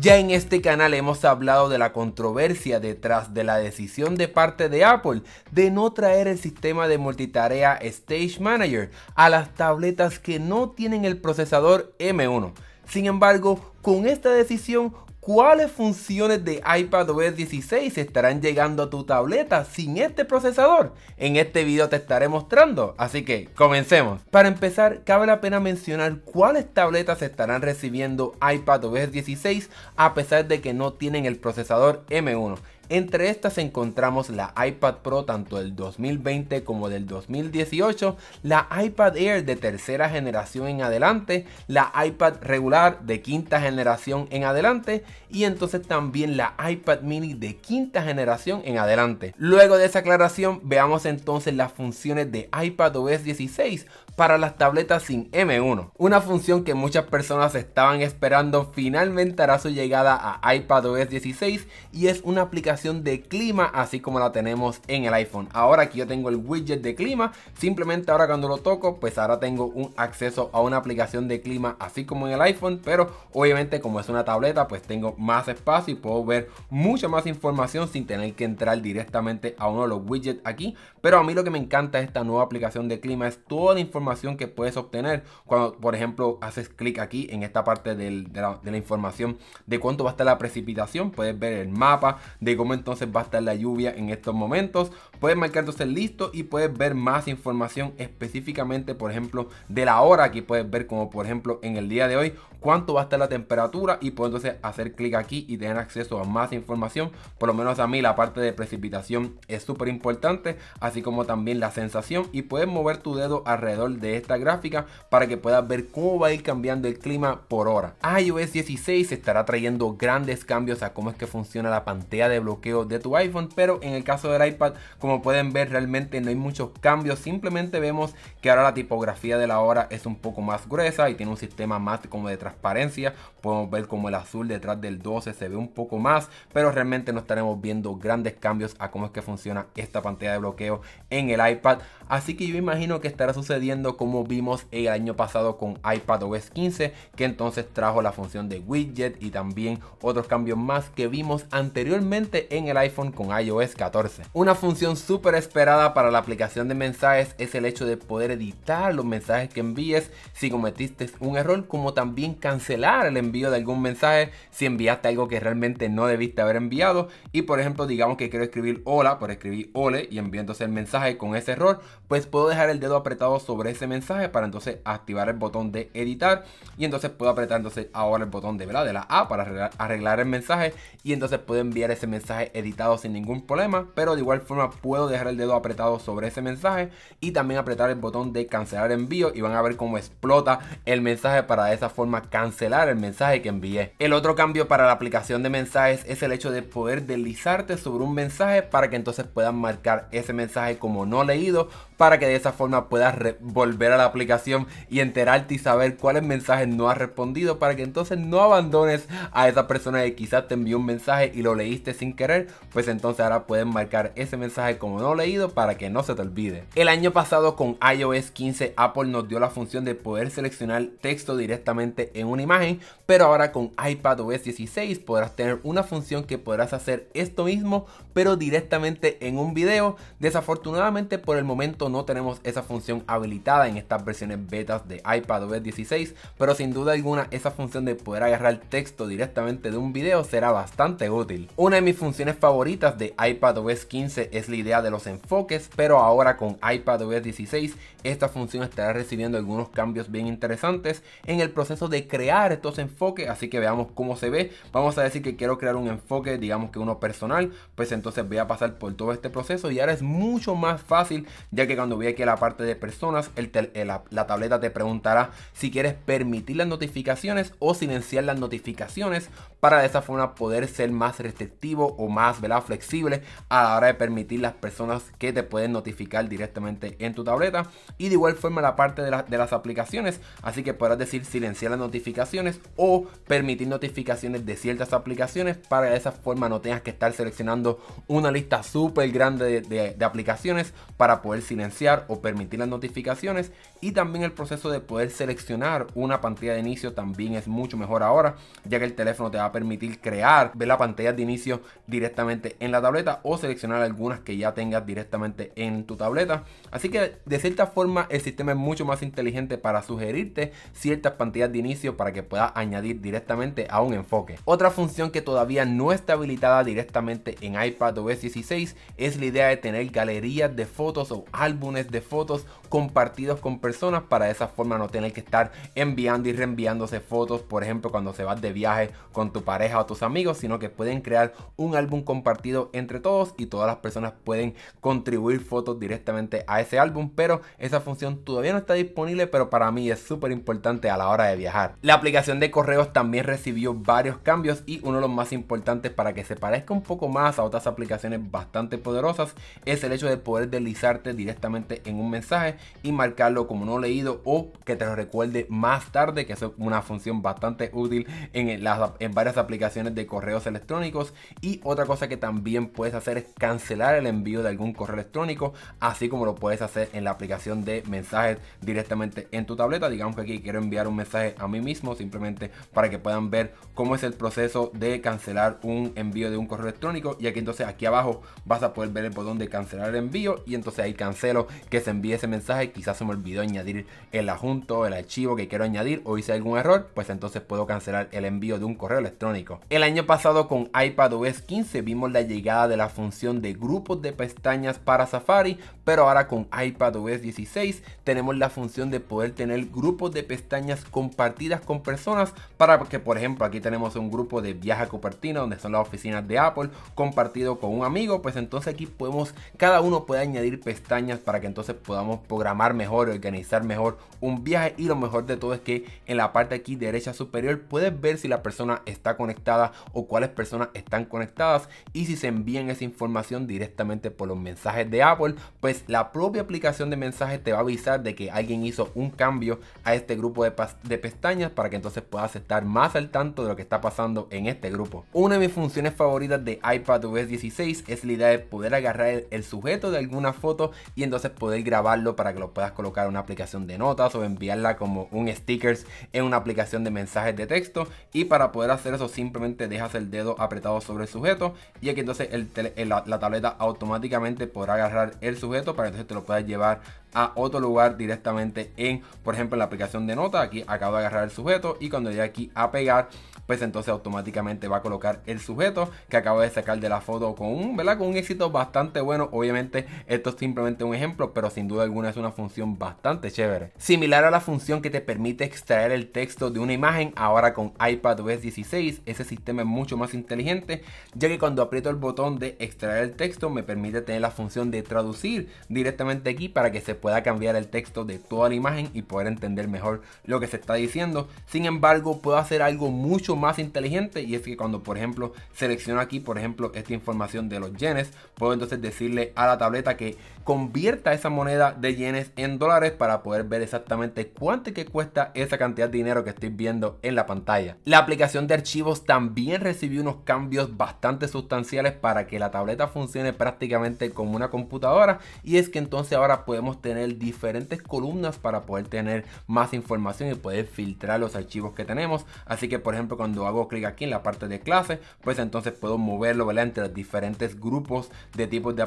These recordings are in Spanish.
Ya en este canal hemos hablado de la controversia detrás de la decisión de parte de Apple de no traer el sistema de multitarea Stage Manager a las tabletas que no tienen el procesador M1. Sin embargo, con esta decisión cuáles funciones de iPadOS 16 estarán llegando a tu tableta sin este procesador. En este video te estaré mostrando, así que comencemos. Para empezar, cabe la pena mencionar cuáles tabletas estarán recibiendo iPadOS 16 a pesar de que no tienen el procesador M1. Entre estas encontramos la iPad Pro tanto del 2020 como del 2018, la iPad Air de tercera generación en adelante, la iPad regular de quinta generación en adelante y entonces también la iPad mini de quinta generación en adelante. Luego de esa aclaración veamos entonces las funciones de iPadOS 16 para las tabletas sin M1. Una función que muchas personas estaban esperando finalmente hará su llegada a iPadOS 16 y es una aplicación de clima así como la tenemos en el iPhone. Ahora aquí yo tengo el widget de clima, simplemente ahora cuando lo toco pues ahora tengo un acceso a una aplicación de clima así como en el iPhone, pero obviamente como es una tableta pues tengo más espacio y puedo ver mucha más información sin tener que entrar directamente a uno de los widgets aquí. Pero a mí lo que me encanta de esta nueva aplicación de clima es toda la información que puedes obtener cuando por ejemplo haces clic aquí en esta parte de, la, de la información de cuánto va a estar la precipitación, puedes ver el mapa de cómo entonces va a estar la lluvia en estos momentos. Puedes marcar entonces listo y puedes ver más información específicamente, por ejemplo, de la hora. Aquí puedes ver como por ejemplo en el día de hoy cuánto va a estar la temperatura y puedes entonces hacer clic aquí y tener acceso a más información. Por lo menos a mí la parte de precipitación es súper importante, así como también la sensación y puedes mover tu dedo alrededor de esta gráfica para que puedas ver cómo va a ir cambiando el clima por hora. iOS 16 estará trayendo grandes cambios a cómo es que funciona la pantalla de bloqueo de tu iPhone, pero en el caso del iPad, como pueden ver, realmente no hay muchos cambios, simplemente vemos que ahora la tipografía de la hora es un poco más gruesa y tiene un sistema más como de transparencia Podemos ver como el azul detrás del 12 se ve un poco más, pero realmente no estaremos viendo grandes cambios a cómo es que funciona esta pantalla de bloqueo en el iPad. Así que yo imagino que estará sucediendo como vimos el año pasado con iPadOS 15, que entonces trajo la función de widget y también otros cambios más que vimos anteriormente en el iPhone con iOS 14. Una función súper esperada para la aplicación de mensajes es el hecho de poder editar los mensajes que envíes si cometiste un error, como también cancelar el envío envío de algún mensaje, si enviaste algo que realmente no debiste haber enviado. Y por ejemplo, digamos que quiero escribir hola, por escribir ole y envío entonces el mensaje con ese error, pues puedo dejar el dedo apretado sobre ese mensaje para entonces activar el botón de editar. Y entonces puedo apretar entonces ahora el botón de, ¿verdad? de la A para arreglar, arreglar el mensaje. Y entonces puedo enviar ese mensaje editado sin ningún problema. Pero de igual forma puedo dejar el dedo apretado sobre ese mensaje y también apretar el botón de cancelar envío. Y van a ver cómo explota el mensaje para de esa forma cancelar el mensaje que envié. El otro cambio para la aplicación de mensajes es el hecho de poder deslizarte sobre un mensaje para que entonces puedas marcar ese mensaje como no leído para que de esa forma puedas volver a la aplicación y enterarte y saber cuáles mensajes no has respondido para que entonces no abandones a esa persona que quizás te envió un mensaje y lo leíste sin querer, pues entonces ahora puedes marcar ese mensaje como no leído para que no se te olvide. El año pasado con iOS 15 Apple nos dio la función de poder seleccionar texto directamente en una imagen, pero ahora con iPadOS 16 podrás tener una función que podrás hacer esto mismo, pero directamente en un video. Desafortunadamente por el momento no tenemos esa función habilitada en estas versiones betas de iPadOS 16, pero sin duda alguna esa función de poder agarrar texto directamente de un video será bastante útil. Una de mis funciones favoritas de ipad iPadOS 15 es la idea de los enfoques, pero ahora con ipad iPadOS 16 esta función estará recibiendo algunos cambios bien interesantes en el proceso de crear estos enfoques, así que veamos cómo se ve. Vamos a decir que quiero crear un enfoque, digamos que uno personal, pues entonces voy a pasar por todo este proceso y ahora es mucho más fácil ya que cuando voy aquí la parte de personas, eh, la, tableta te preguntará si quieres permitir las notificaciones o silenciar las notificaciones para de esa forma poder ser más restrictivo o más ¿verdad? flexible a la hora de permitir las personas que te pueden notificar directamente en tu tableta. Y de igual forma la parte de, las aplicaciones, así que podrás decir silenciar las notificaciones o permitir notificaciones de ciertas aplicaciones para de esa forma no tengas que estar seleccionando una lista súper grande de aplicaciones para poder silenciar o permitir las notificaciones y también el proceso de poder seleccionar una pantalla de inicio también es mucho mejor ahora, ya que el teléfono te va a permitir crear ver la pantalla de inicio directamente en la tableta o seleccionar algunas que ya tengas directamente en tu tableta. Así que de cierta forma el sistema es mucho más inteligente para sugerirte ciertas pantallas de inicio para que puedas añadir directamente a un enfoque. Otra función que todavía no está habilitada directamente en ipad iPadOS 16 es la idea de tener galerías de fotos o algo álbumes de fotos compartidos con personas para de esa forma no tener que estar enviando y reenviándose fotos, por ejemplo, cuando se va de viaje con tu pareja o tus amigos, sino que pueden crear un álbum compartido entre todos y todas las personas pueden contribuir fotos directamente a ese álbum, pero esa función todavía no está disponible, pero para mí es súper importante a la hora de viajar. La aplicación de correos también recibió varios cambios y uno de los más importantes para que se parezca un poco más a otras aplicaciones bastante poderosas es el hecho de poder deslizarte directamente en un mensaje y marcarlo como no leído o que te lo recuerde más tarde, que es una función bastante útil en, las, en varias aplicaciones de correos electrónicos. Y otra cosa que también puedes hacer es cancelar el envío de algún correo electrónico, así como lo puedes hacer en la aplicación de mensajes directamente en tu tableta. Digamos que aquí quiero enviar un mensaje a mí mismo, simplemente para que puedan ver cómo es el proceso de cancelar un envío de un correo electrónico. Y aquí entonces aquí abajo vas a poder ver el botón de cancelar el envío y entonces ahí cancela que se envíe ese mensaje. Quizás se me olvidó añadir el adjunto, el archivo que quiero añadir o hice algún error, pues entonces puedo cancelar el envío de un correo electrónico. El año pasado con iPadOS 15 vimos la llegada de la función de grupos de pestañas para Safari, pero ahora con iPadOS 16 tenemos la función de poder tener grupos de pestañas compartidas con personas para que, por ejemplo, aquí tenemos un grupo de viaje a donde son las oficinas de Apple, compartido con un amigo, pues entonces aquí podemos, cada uno puede añadir pestañas para que entonces podamos programar mejor, organizar mejor un viaje y lo mejor de todo es que en la parte aquí derecha superior puedes ver si la persona está conectada o cuáles personas están conectadas y si se envían esa información directamente por los mensajes de Apple, pues la propia aplicación de mensajes te va a avisar de que alguien hizo un cambio a este grupo de, de pestañas para que entonces puedas estar más al tanto de lo que está pasando en este grupo. Una de mis funciones favoritas de iPadOS 16 es la idea de poder agarrar el, el sujeto de alguna foto y en entonces poder grabarlo para que lo puedas colocar en una aplicación de notas o enviarla como un stickers en una aplicación de mensajes de texto y para poder hacer eso simplemente dejas el dedo apretado sobre el sujeto y aquí entonces el la, tableta automáticamente podrá agarrar el sujeto para que entonces te lo puedas llevar a otro lugar directamente en, por ejemplo, en la aplicación de nota. Aquí acabo de agarrar el sujeto y cuando le aquí a pegar, pues entonces automáticamente va a colocar el sujeto que acabo de sacar de la foto con un, ¿verdad? Con un éxito bastante bueno. Obviamente esto es simplemente un ejemplo, pero sin duda alguna es una función bastante chévere. Similar a la función que te permite extraer el texto de una imagen, ahora con iPadOS 16 ese sistema es mucho más inteligente, ya que cuando aprieto el botón de extraer el texto me permite tener la función de traducir directamente aquí para que se pueda cambiar el texto de toda la imagen y poder entender mejor lo que se está diciendo. Sin embargo, puedo hacer algo mucho más inteligente y es que cuando, por ejemplo, selecciono aquí, por ejemplo, esta información de los yenes, puedo entonces decirle a la tableta que convierta esa moneda de yenes en dólares para poder ver exactamente cuánto que cuesta esa cantidad de dinero que estoy viendo en la pantalla. La aplicación de archivos también recibió unos cambios bastante sustanciales para que la tableta funcione prácticamente como una computadora y es que entonces ahora podemos tener tener diferentes columnas para poder tener más información y poder filtrar los archivos que tenemos. Así que por ejemplo cuando hago clic aquí en la parte de clase, pues entonces puedo moverlo entre los diferentes grupos de tipos de,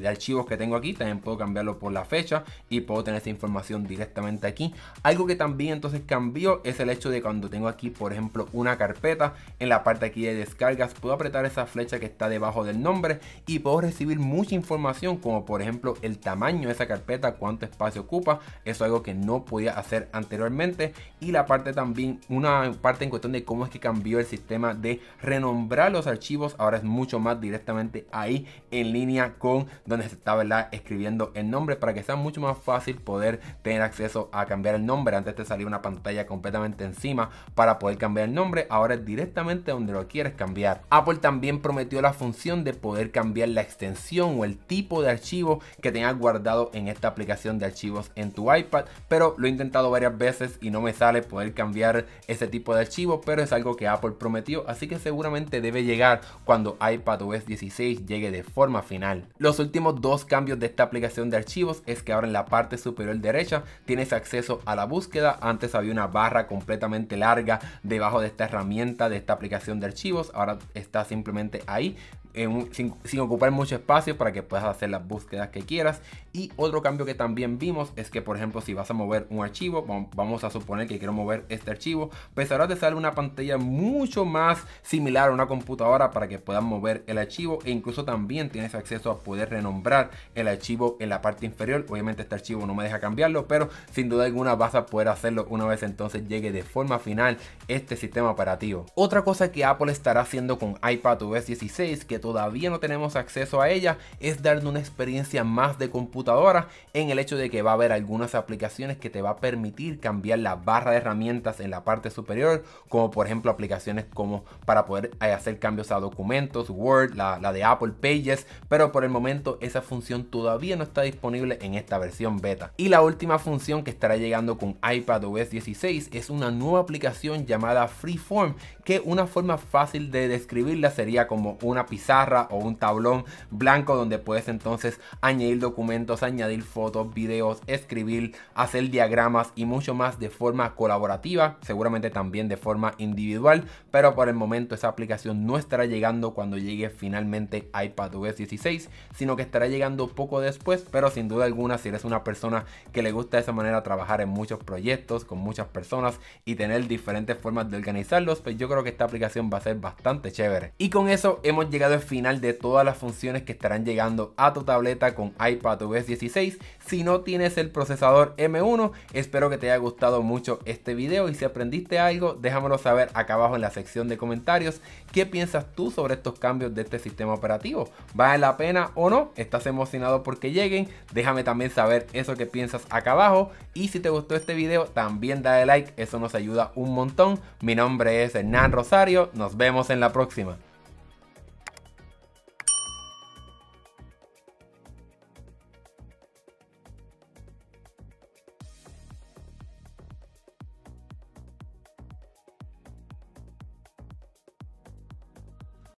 de, archivos que tengo aquí. También puedo cambiarlo por la fecha y puedo tener esa información directamente aquí. Algo que también entonces cambió es el hecho de cuando tengo aquí por ejemplo una carpeta en la parte aquí de descargas, puedo apretar esa flecha que está debajo del nombre y puedo recibir mucha información como por ejemplo el tamaño de esa carpeta, cuánto espacio ocupa. Eso es algo que no podía hacer anteriormente. Y la parte también, una parte en cuestión de cómo es que cambió el sistema de renombrar los archivos. Ahora es mucho más directamente ahí en línea con donde se estaba ¿verdad? escribiendo el nombre para que sea mucho más fácil poder tener acceso a cambiar el nombre. Antes te salía una pantalla completamente encima para poder cambiar el nombre. Ahora es directamente donde lo quieres cambiar. Apple también prometió la función de poder cambiar la extensión o el tipo de archivo que tengas guardado en esta aplicación de archivos en tu iPad, pero lo he intentado varias veces y no me sale poder cambiar ese tipo de archivo pero es algo que Apple prometió, así que seguramente debe llegar cuando iPadOS 16 llegue de forma final. Los últimos dos cambios de esta aplicación de archivos es que ahora en la parte superior derecha tienes acceso a la búsqueda, antes había una barra completamente larga debajo de esta herramienta de esta aplicación de archivos, ahora está simplemente ahí, sin, ocupar mucho espacio para que puedas hacer las búsquedas que quieras. Y otro cambio que también vimos es que, por ejemplo, si vas a mover un archivo, vamos a suponer que quiero mover este archivo, pues ahora te sale una pantalla mucho más similar a una computadora para que puedas mover el archivo e incluso también tienes acceso a poder renombrar el archivo en la parte inferior. Obviamente este archivo no me deja cambiarlo, pero sin duda alguna vas a poder hacerlo una vez entonces llegue de forma final este sistema operativo. Otra cosa que Apple estará haciendo con ipad iPadOS 16 que todavía no tenemos acceso a ella es darle una experiencia más de computadora en el hecho de que va a haber algunas aplicaciones que te va a permitir cambiar la barra de herramientas en la parte superior, como por ejemplo aplicaciones como para poder eh, hacer cambios a documentos, Word, la, de Apple Pages, pero por el momento esa función todavía no está disponible en esta versión beta. Y la última función que estará llegando con iPadOS 16 es una nueva aplicación llamada Freeform, que una forma fácil de describirla sería como una pizarra o un tablón blanco donde puedes entonces añadir documentos, añadir fotos, videos, escribir, hacer diagramas y mucho más de forma colaborativa, seguramente también de forma individual, pero por el momento esa aplicación no estará llegando cuando llegue finalmente ipad iPadOS 16, sino que estará llegando poco después, pero sin duda alguna si eres una persona que le gusta de esa manera trabajar en muchos proyectos con muchas personas y tener diferentes formas de organizarlos, pues yo creo que esta aplicación va a ser bastante chévere. Y con eso hemos llegado a final de todas las funciones que estarán llegando a tu tableta con ipad iPadOS 16. Si no tienes el procesador M1, espero que te haya gustado mucho este video y si aprendiste algo, déjamelo saber acá abajo en la sección de comentarios qué piensas tú sobre estos cambios de este sistema operativo. ¿Vale la pena o no? ¿Estás emocionado porque lleguen? Déjame también saber eso que piensas acá abajo y si te gustó este video, también dale like, eso nos ayuda un montón. Mi nombre es Hernán Rosario, nos vemos en la próxima.